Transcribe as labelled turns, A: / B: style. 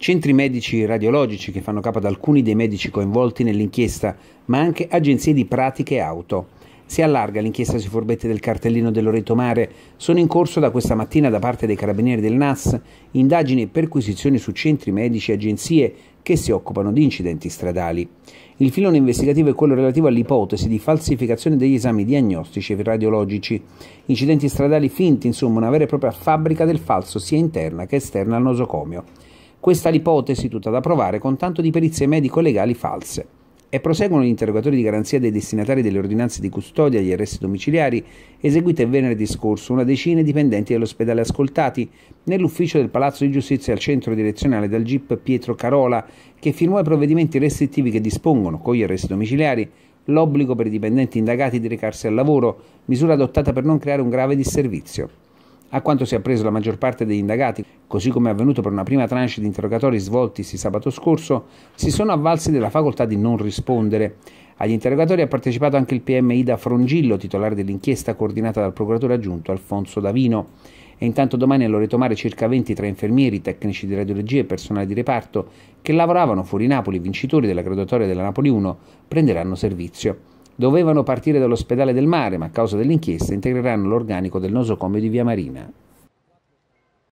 A: centri medici radiologici che fanno capo ad alcuni dei medici coinvolti nell'inchiesta, ma anche agenzie di pratiche auto. Si allarga l'inchiesta sui furbetti del cartellino dell'Oreto Mare. Sono in corso da questa mattina da parte dei carabinieri del NAS indagini e perquisizioni su centri medici e agenzie che si occupano di incidenti stradali. Il filone investigativo è quello relativo all'ipotesi di falsificazione degli esami diagnostici e radiologici. Incidenti stradali finti, insomma, una vera e propria fabbrica del falso sia interna che esterna al nosocomio. Questa l'ipotesi tutta da provare con tanto di perizie medico-legali false. E proseguono gli interrogatori di garanzia dei destinatari delle ordinanze di custodia agli arresti domiciliari eseguite venerdì scorso una decina di dipendenti dell'ospedale ascoltati nell'ufficio del Palazzo di Giustizia al centro direzionale del GIP Pietro Carola che firmò i provvedimenti restrittivi che dispongono, con gli arresti domiciliari, l'obbligo per i dipendenti indagati di recarsi al lavoro, misura adottata per non creare un grave disservizio. A quanto si è appreso la maggior parte degli indagati, così come è avvenuto per una prima tranche di interrogatori svoltisi sabato scorso, si sono avvalsi della facoltà di non rispondere. Agli interrogatori ha partecipato anche il PM Ida Frongillo, titolare dell'inchiesta coordinata dal procuratore aggiunto Alfonso Davino. E intanto domani a Loreto circa 20 tra infermieri, tecnici di radiologia e personale di reparto che lavoravano fuori Napoli, vincitori della graduatoria della Napoli 1, prenderanno servizio. Dovevano partire dall'ospedale del mare, ma a causa dell'inchiesta integreranno l'organico del nosocomio di Via Marina.